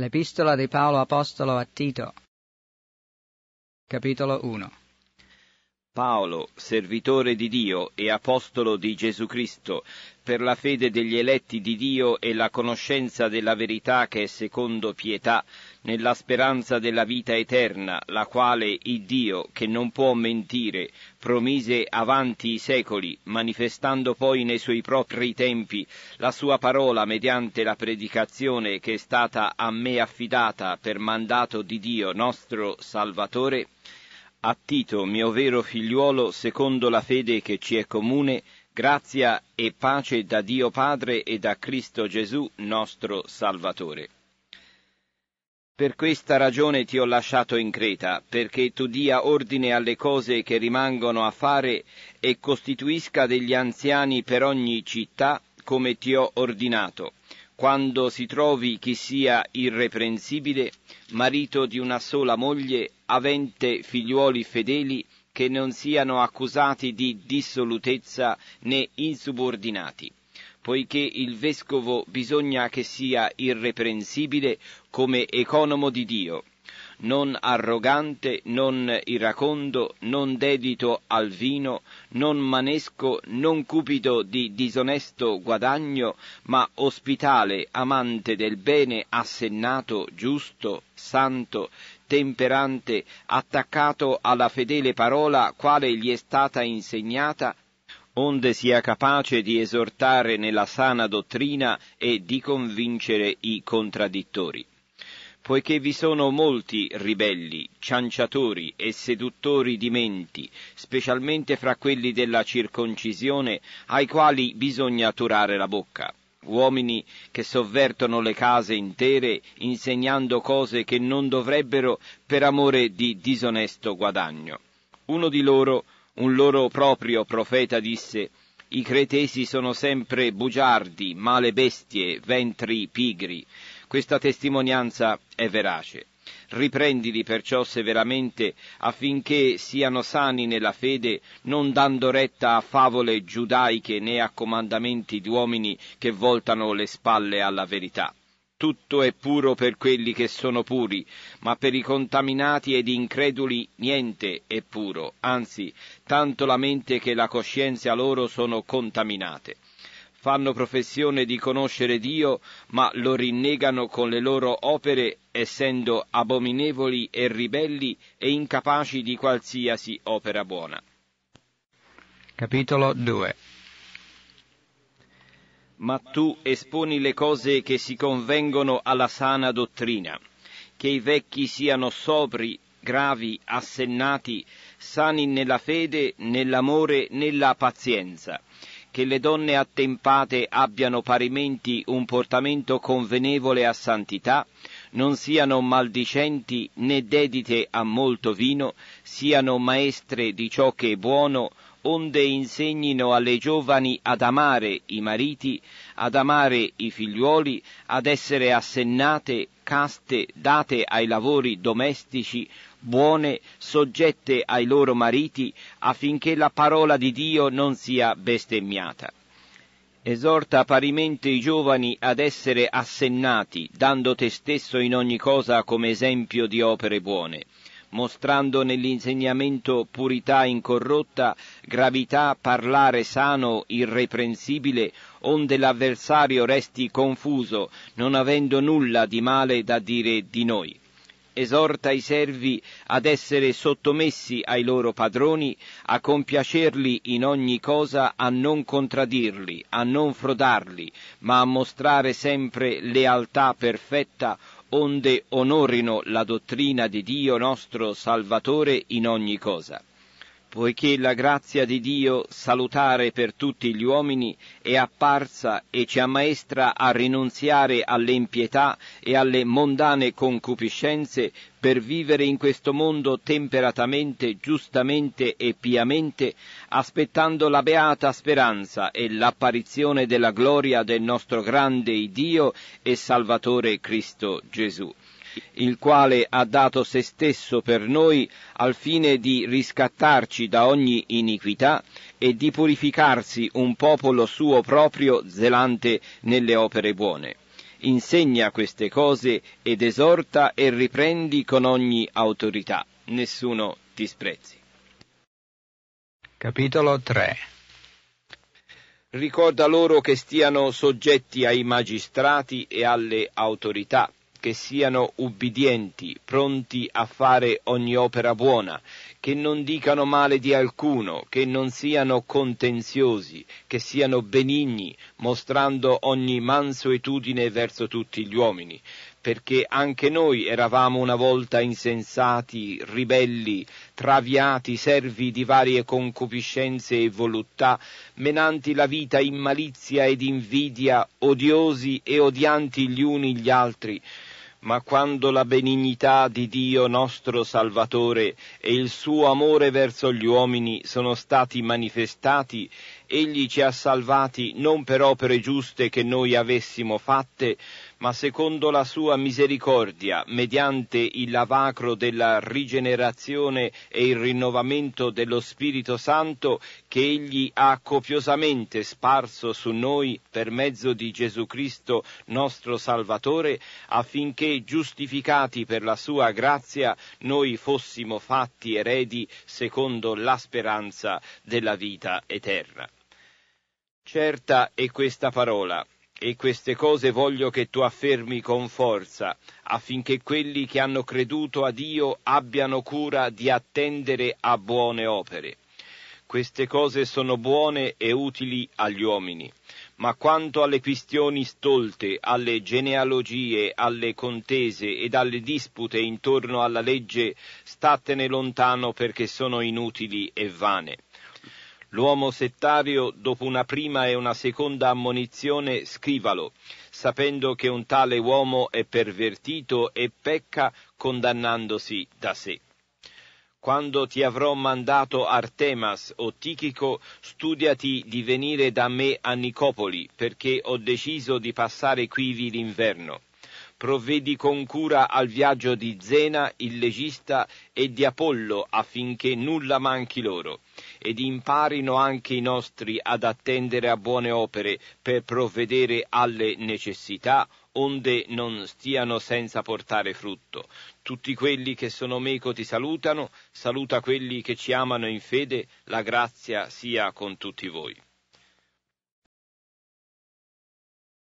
L'Epistola di Paolo Apostolo a Tito Capitolo 1 Paolo, servitore di Dio e apostolo di Gesù Cristo, per la fede degli eletti di Dio e la conoscenza della verità che è secondo pietà, nella speranza della vita eterna, la quale il Dio, che non può mentire, promise avanti i secoli, manifestando poi nei suoi propri tempi la sua parola mediante la predicazione che è stata a me affidata per mandato di Dio nostro Salvatore, a Tito, mio vero figliuolo, secondo la fede che ci è comune, grazia e pace da Dio Padre e da Cristo Gesù, nostro Salvatore. Per questa ragione ti ho lasciato in Creta, perché tu dia ordine alle cose che rimangono a fare e costituisca degli anziani per ogni città, come ti ho ordinato, quando si trovi chi sia irreprensibile, marito di una sola moglie, avente figliuoli fedeli, che non siano accusati di dissolutezza né insubordinati, poiché il vescovo bisogna che sia irreprensibile come economo di Dio, non arrogante, non iracondo, non dedito al vino, non manesco, non cupido di disonesto guadagno, ma ospitale, amante del bene, assennato, giusto, santo, temperante, attaccato alla fedele parola quale gli è stata insegnata, onde sia capace di esortare nella sana dottrina e di convincere i contraddittori poiché vi sono molti ribelli, cianciatori e seduttori di menti, specialmente fra quelli della circoncisione, ai quali bisogna turare la bocca uomini che sovvertono le case intere insegnando cose che non dovrebbero per amore di disonesto guadagno. Uno di loro, un loro proprio profeta, disse I cretesi sono sempre bugiardi, male bestie, ventri pigri, questa testimonianza è verace. Riprendili perciò severamente affinché siano sani nella fede, non dando retta a favole giudaiche né a comandamenti di uomini che voltano le spalle alla verità. Tutto è puro per quelli che sono puri, ma per i contaminati ed increduli niente è puro, anzi, tanto la mente che la coscienza loro sono contaminate fanno professione di conoscere Dio, ma lo rinnegano con le loro opere, essendo abominevoli e ribelli e incapaci di qualsiasi opera buona. Capitolo 2 Ma tu esponi le cose che si convengono alla sana dottrina, che i vecchi siano sobri, gravi, assennati, sani nella fede, nell'amore, nella pazienza che le donne attempate abbiano parimenti un portamento convenevole a santità, non siano maldicenti né dedite a molto vino, siano maestre di ciò che è buono, onde insegnino alle giovani ad amare i mariti, ad amare i figliuoli, ad essere assennate, caste, date ai lavori domestici, buone, soggette ai loro mariti, affinché la parola di Dio non sia bestemmiata. Esorta parimente i giovani ad essere assennati, dando te stesso in ogni cosa come esempio di opere buone, mostrando nell'insegnamento purità incorrotta, gravità, parlare sano, irreprensibile, onde l'avversario resti confuso, non avendo nulla di male da dire di noi esorta i servi ad essere sottomessi ai loro padroni, a compiacerli in ogni cosa, a non contraddirli, a non frodarli, ma a mostrare sempre lealtà perfetta onde onorino la dottrina di Dio nostro Salvatore in ogni cosa poiché la grazia di Dio salutare per tutti gli uomini è apparsa e ci ammaestra a rinunziare alle impietà e alle mondane concupiscenze per vivere in questo mondo temperatamente, giustamente e piamente, aspettando la beata speranza e l'apparizione della gloria del nostro grande Dio e Salvatore Cristo Gesù il quale ha dato se stesso per noi al fine di riscattarci da ogni iniquità e di purificarsi un popolo suo proprio zelante nelle opere buone. Insegna queste cose ed esorta e riprendi con ogni autorità. Nessuno ti sprezzi. Capitolo 3 Ricorda loro che stiano soggetti ai magistrati e alle autorità che siano ubbidienti, pronti a fare ogni opera buona, che non dicano male di alcuno, che non siano contenziosi, che siano benigni, mostrando ogni mansuetudine verso tutti gli uomini, perché anche noi eravamo una volta insensati, ribelli, traviati, servi di varie concupiscenze e voluttà, menanti la vita in malizia ed invidia, odiosi e odianti gli uni gli altri, ma quando la benignità di Dio nostro Salvatore e il suo amore verso gli uomini sono stati manifestati, egli ci ha salvati non per opere giuste che noi avessimo fatte, ma secondo la sua misericordia, mediante il lavacro della rigenerazione e il rinnovamento dello Spirito Santo che egli ha copiosamente sparso su noi per mezzo di Gesù Cristo nostro Salvatore, affinché giustificati per la sua grazia noi fossimo fatti eredi secondo la speranza della vita eterna. Certa è questa parola, e queste cose voglio che tu affermi con forza, affinché quelli che hanno creduto a Dio abbiano cura di attendere a buone opere. Queste cose sono buone e utili agli uomini. Ma quanto alle questioni stolte, alle genealogie, alle contese ed alle dispute intorno alla legge, statene lontano perché sono inutili e vane. L'uomo settario, dopo una prima e una seconda ammonizione, scrivalo, sapendo che un tale uomo è pervertito e pecca condannandosi da sé. Quando ti avrò mandato Artemas o Tichico, studiati di venire da me a Nicopoli, perché ho deciso di passare quivi l'inverno provvedi con cura al viaggio di Zena, il legista, e di Apollo affinché nulla manchi loro, ed imparino anche i nostri ad attendere a buone opere per provvedere alle necessità, onde non stiano senza portare frutto. Tutti quelli che sono meco ti salutano, saluta quelli che ci amano in fede, la grazia sia con tutti voi.